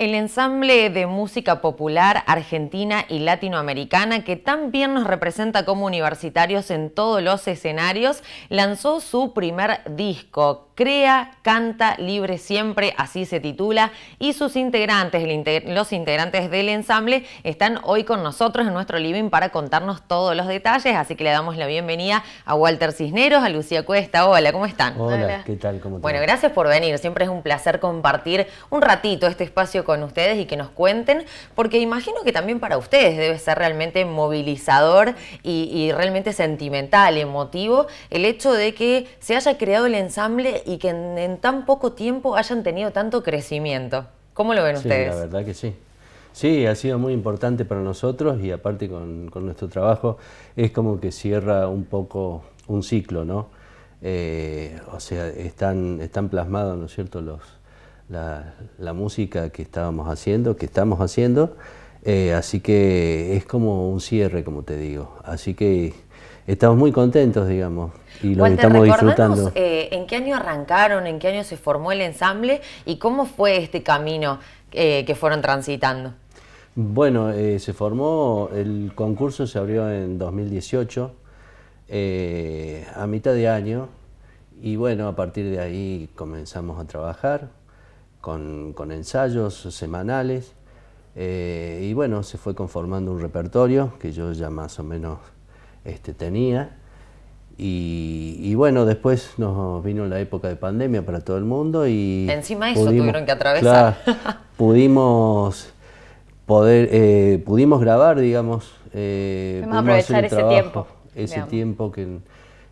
El ensamble de música popular argentina y latinoamericana, que también nos representa como universitarios en todos los escenarios, lanzó su primer disco, Crea, canta, libre siempre, así se titula, y sus integrantes, los integrantes del ensamble, están hoy con nosotros en nuestro living para contarnos todos los detalles, así que le damos la bienvenida a Walter Cisneros, a Lucía Cuesta, hola, ¿cómo están? Hola, ¿qué tal? ¿Cómo bueno, gracias por venir, siempre es un placer compartir un ratito este espacio con ustedes y que nos cuenten, porque imagino que también para ustedes debe ser realmente movilizador y, y realmente sentimental, emotivo, el hecho de que se haya creado el ensamble y que en, tan poco tiempo hayan tenido tanto crecimiento. ¿Cómo lo ven sí, ustedes? La verdad que sí. Sí, ha sido muy importante para nosotros y aparte con, nuestro trabajo es como que cierra un poco un ciclo, ¿no? Eh, o sea, están, están plasmados, ¿no es cierto?, los, la música que estábamos haciendo, que estamos haciendo, eh, así que es como un cierre, como te digo. Así que estamos muy contentos, digamos, y lo estamos disfrutando. Eh, ¿En qué año arrancaron? ¿En qué año se formó el ensamble? ¿Y cómo fue este camino eh, que fueron transitando? Bueno, se formó, el concurso se abrió en 2018, a mitad de año, y bueno, a partir de ahí comenzamos a trabajar con ensayos semanales eh, y bueno, se fue conformando un repertorio que yo ya más o menos este, tenía. Y, bueno, después nos vino la época de pandemia para todo el mundo y... Encima eso pudimos, tuvieron que atravesar. pudimos, poder, eh, pudimos grabar, digamos. Eh, aprovechar ese tiempo. Ese tiempo que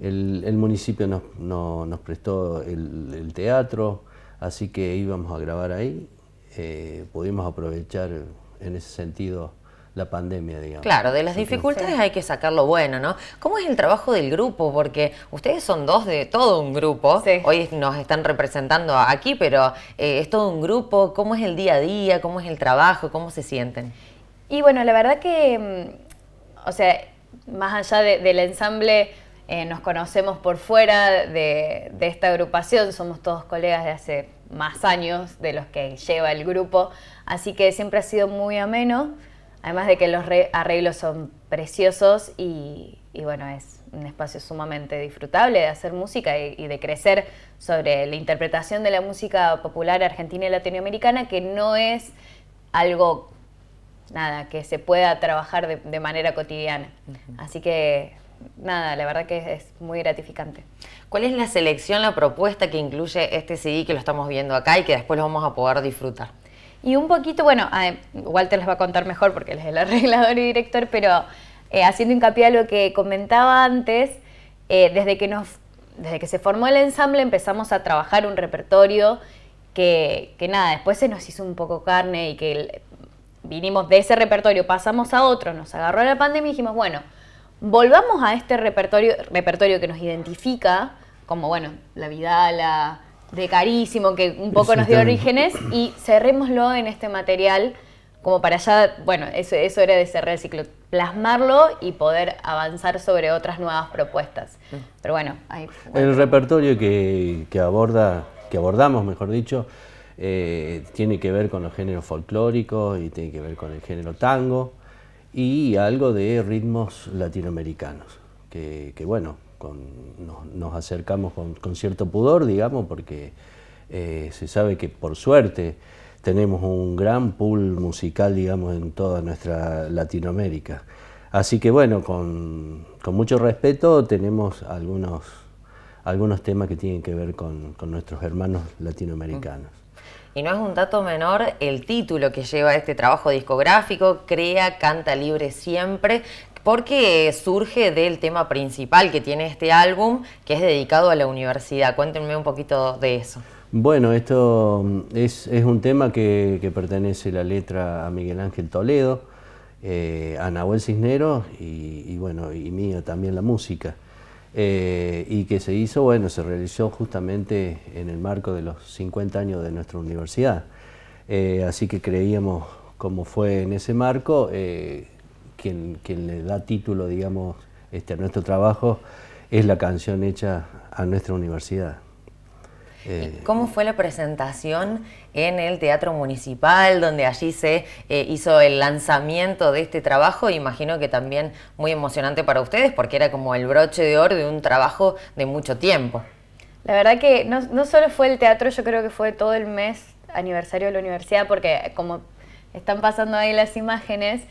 el, municipio nos, nos prestó el teatro, así que íbamos a grabar ahí eh, pudimos aprovechar en ese sentido la pandemia, digamos. Claro, de las dificultades hay que sacar lo bueno, ¿no? ¿Cómo es el trabajo del grupo? Porque ustedes son dos de todo un grupo. Hoy nos están representando aquí, pero eh, es todo un grupo. ¿Cómo es el día a día? ¿Cómo es el trabajo? ¿Cómo se sienten? Y bueno, la verdad que, mm, o sea, más allá del ensamble, eh, nos conocemos por fuera de esta agrupación, somos todos colegas de hace más años de los que lleva el grupo, así que siempre ha sido muy ameno, además de que los arreglos son preciosos y, bueno, es un espacio sumamente disfrutable de hacer música y, de crecer sobre la interpretación de la música popular argentina y latinoamericana, que no es algo, nada, que se pueda trabajar de, manera cotidiana. Así que nada, la verdad que es, muy gratificante. ¿Cuál es la selección, la propuesta que incluye este CD que lo estamos viendo acá y que después lo vamos a poder disfrutar? Y un poquito, bueno, igual Walter les va a contar mejor porque él es el arreglador y director, pero eh, haciendo hincapié a lo que comentaba antes, eh, desde, que nos, desde que se formó el ensamble empezamos a trabajar un repertorio que, que nada, después se nos hizo un poco carne y que vinimos de ese repertorio, pasamos a otro, nos agarró la pandemia y dijimos, bueno, volvamos a este repertorio, que nos identifica, como la Vidala, de Carísimo, que un poco nos dio orígenes, y cerrémoslo en este material como para ya, bueno, eso, era de cerrar el ciclo, plasmarlo y poder avanzar sobre otras nuevas propuestas. Pero bueno, ahí El repertorio que, aborda, que abordamos, mejor dicho, eh, tiene que ver con los géneros folclóricos y tiene que ver con el género tango, y algo de ritmos latinoamericanos, que, bueno, nos, acercamos con, cierto pudor, digamos, porque eh, se sabe que por suerte tenemos un gran pool musical, digamos, en toda nuestra Latinoamérica. Así que bueno, con, mucho respeto tenemos algunos, algunos temas que tienen que ver con nuestros hermanos latinoamericanos. Y no es un dato menor el título que lleva este trabajo discográfico, Crea, Canta Libre Siempre, porque surge del tema principal que tiene este álbum, que es dedicado a la universidad. Cuéntenme un poquito de eso. Bueno, esto mm, es, un tema que, pertenece la letra a Miguel Ángel Toledo, eh, a Nahuel Cisneros y, bueno, y mío también la música. Eh, y que se hizo, bueno, se realizó justamente en el marco de los 50 años de nuestra universidad. Eh, así que creíamos, como fue en ese marco, eh, quien, le da título, digamos, este, a nuestro trabajo es la canción hecha a nuestra universidad. Eh, ¿Cómo fue la presentación en el Teatro Municipal, donde allí se eh, hizo el lanzamiento de este trabajo? Imagino que también muy emocionante para ustedes, porque era como el broche de oro de un trabajo de mucho tiempo. La verdad que no, solo fue el teatro, yo creo que fue todo el mes aniversario de la universidad, porque como están pasando ahí las imágenes,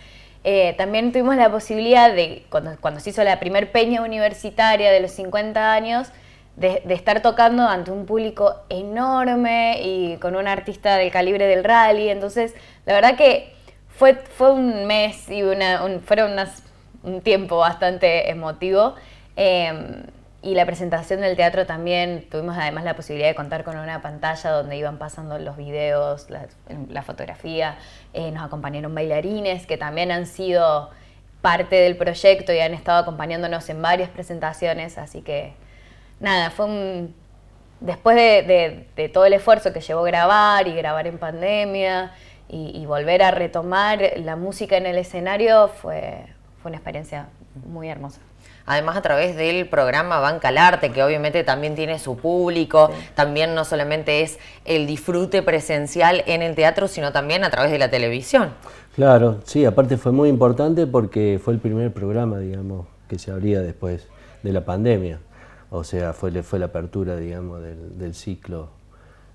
eh, también tuvimos la posibilidad de, cuando, cuando se hizo la primer peña universitaria de los 50 años, de, estar tocando ante un público enorme y con un artista del calibre del rally. Entonces, la verdad que fue, fue un mes y una, un, fueron unas, un tiempo bastante emotivo. Em, y la presentación del teatro también tuvimos además la posibilidad de contar con una pantalla donde iban pasando los videos, la, fotografía, eh, nos acompañaron bailarines que también han sido parte del proyecto y han estado acompañándonos en varias presentaciones, así que nada, fue Después de, todo el esfuerzo que llevó grabar y grabar en pandemia y, volver a retomar la música en el escenario, fue, una experiencia muy hermosa además a través del programa Banca al Arte, que obviamente también tiene su público, también no solamente es el disfrute presencial en el teatro, sino también a través de la televisión. Claro, sí, aparte fue muy importante porque fue el primer programa, digamos, que se abría después de la pandemia o sea, fue, fue la apertura, digamos, del, ciclo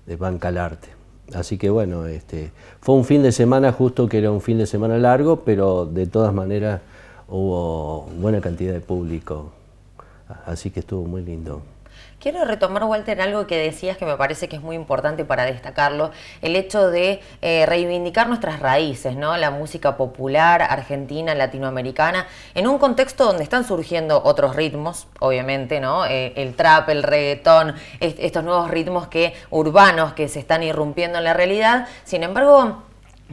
de Banca al Arte. Así que bueno, este, fue un fin de semana justo que era un fin de semana largo, pero de todas maneras hubo buena cantidad de público, así que estuvo muy lindo. Quiero retomar, Walter, algo que decías que me parece que es muy importante para destacarlo, el hecho de eh, reivindicar nuestras raíces, ¿no? La música popular argentina, latinoamericana, en un contexto donde están surgiendo otros ritmos, obviamente, ¿no? Eh, el trap, el reggaetón, estos nuevos ritmos que, urbanos que se están irrumpiendo en la realidad. Sin embargo,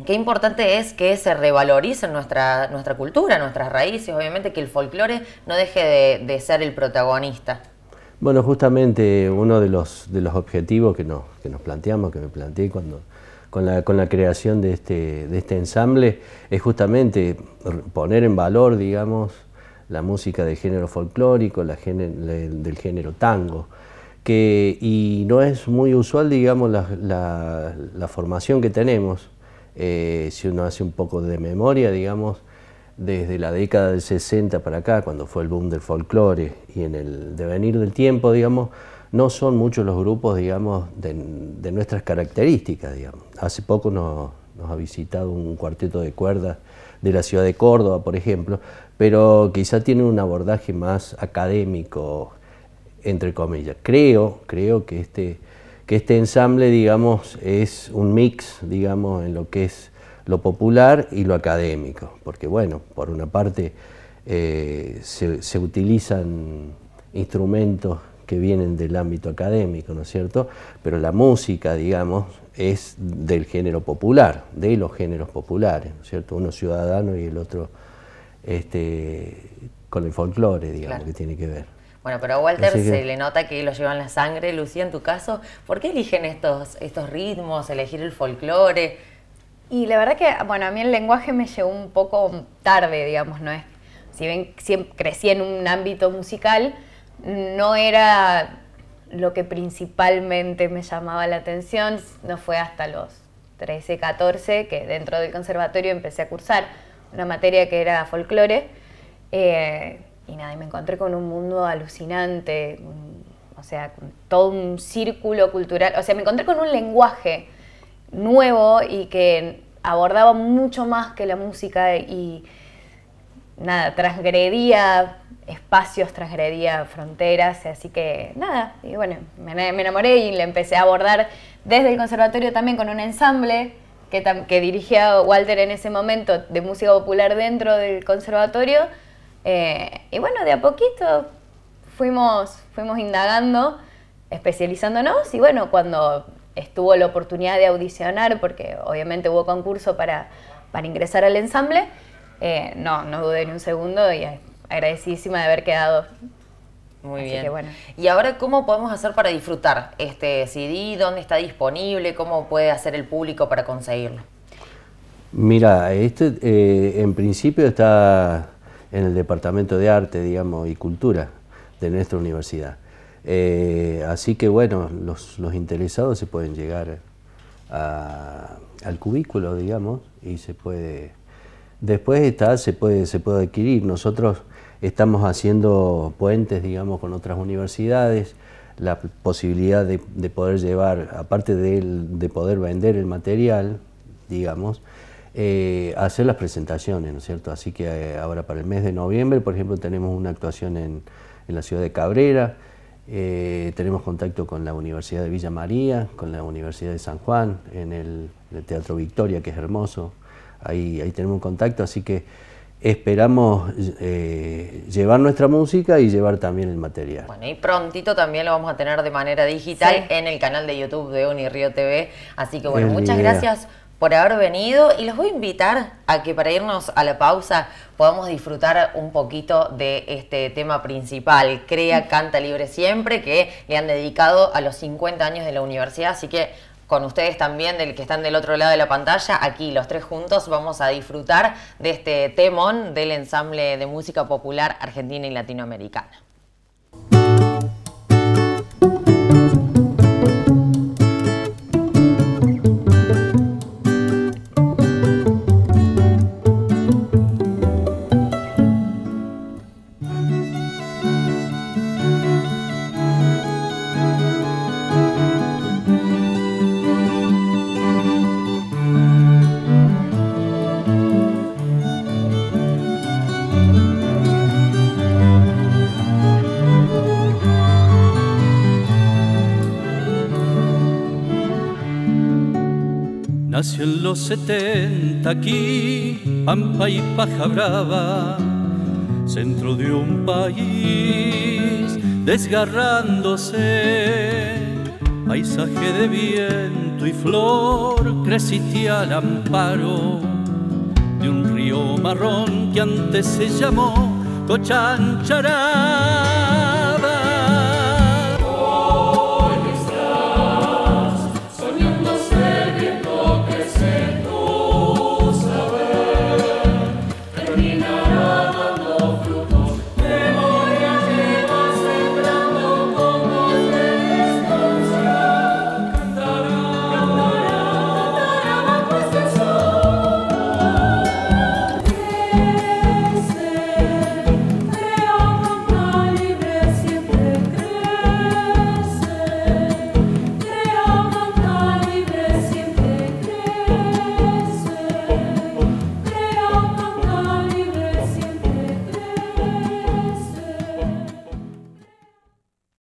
Qué importante es que se revalorice nuestra, nuestra cultura, nuestras raíces, obviamente que el folclore no deje de ser el protagonista. Bueno, justamente uno de los, de los objetivos que nos, que nos planteamos, que me planteé cuando, con, la, con la creación de este, de este ensamble, es justamente poner en valor, digamos, la música del género folclórico, la del género tango. Que, y no es muy usual, digamos, la, la, formación que tenemos. Eh, si uno hace un poco de memoria, digamos, desde la década del 60 para acá, cuando fue el boom del folclore y en el devenir del tiempo, digamos, no son muchos los grupos, digamos, de, nuestras características, digamos. Hace poco nos, ha visitado un cuarteto de cuerdas de la ciudad de Córdoba, por ejemplo, pero quizá tiene un abordaje más académico, entre comillas. Creo, creo que este, que este ensamble, digamos, es un mix, digamos, en lo que es lo popular y lo académico, porque bueno, por una parte eh, se, utilizan instrumentos que vienen del ámbito académico, ¿no es cierto? Pero la música, digamos, es del género popular, de los géneros populares, ¿no es cierto? Uno ciudadano y el otro este, con el folclore, digamos, que tiene que ver. Bueno, pero a Walter se le nota que lo llevan la sangre. Lucía, en tu caso, ¿por qué eligen estos, estos ritmos, elegir el folclore? Y la verdad que, bueno, a mí el lenguaje me llegó un poco tarde, digamos, ¿no? es Si bien crecí en un ámbito musical, no era lo que principalmente me llamaba la atención, no fue hasta los 13, 14 que dentro del conservatorio empecé a cursar una materia que era folclore. Eh, y nada, y me encontré con un mundo alucinante, o sea, todo un círculo cultural, o sea, me encontré con un lenguaje nuevo y que abordaba mucho más que la música y nada, transgredía espacios, transgredía fronteras, así que nada, y bueno, me, enamoré y le empecé a abordar desde el conservatorio también con un ensamble que, dirigía Walter en ese momento de música popular dentro del conservatorio. Eh, y bueno, de a poquito fuimos, fuimos indagando, especializándonos y bueno, cuando estuvo la oportunidad de audicionar, porque obviamente hubo concurso para, ingresar al ensamble, eh, no, no dudé ni un segundo y agradecidísima de haber quedado. Muy bien. Y ahora, ¿cómo podemos hacer para disfrutar este CD? ¿Dónde está disponible? ¿Cómo puede hacer el público para conseguirlo? Mira, este eh, en principio está en el Departamento de Arte, digamos, y Cultura de nuestra universidad. Eh, así que bueno, los, interesados se pueden llegar al cubículo, digamos, y se puede... Después está, se puede, se puede adquirir. Nosotros estamos haciendo puentes, digamos, con otras universidades, la posibilidad de, poder llevar, aparte de, de, poder vender el material, digamos, eh, hacer las presentaciones, ¿no es cierto? Así que eh, ahora para el mes de noviembre, por ejemplo, tenemos una actuación en, en la ciudad de Cabrera, eh, tenemos contacto con la Universidad de Villa María, con la Universidad de San Juan, en el, Teatro Victoria, que es hermoso. Ahí, ahí tenemos un contacto, así que esperamos eh, llevar nuestra música y llevar también el material. Bueno, y prontito también lo vamos a tener de manera digital en el canal de YouTube de Unirío TV. Así que bueno, muchas gracias por haber venido y los voy a invitar a que para irnos a la pausa podamos disfrutar un poquito de este tema principal, Crea, Canta Libre Siempre, que le han dedicado a los 50 años de la universidad, así que con ustedes también, del que están del otro lado de la pantalla, aquí los tres juntos vamos a disfrutar de este temón del ensamble de música popular argentina y latinoamericana. Nació en los 70 aquí, pampa y paja brava, centro de un país desgarrándose, paisaje de viento y flor, creciste al amparo de un río marrón que antes se llamó Cochanchará.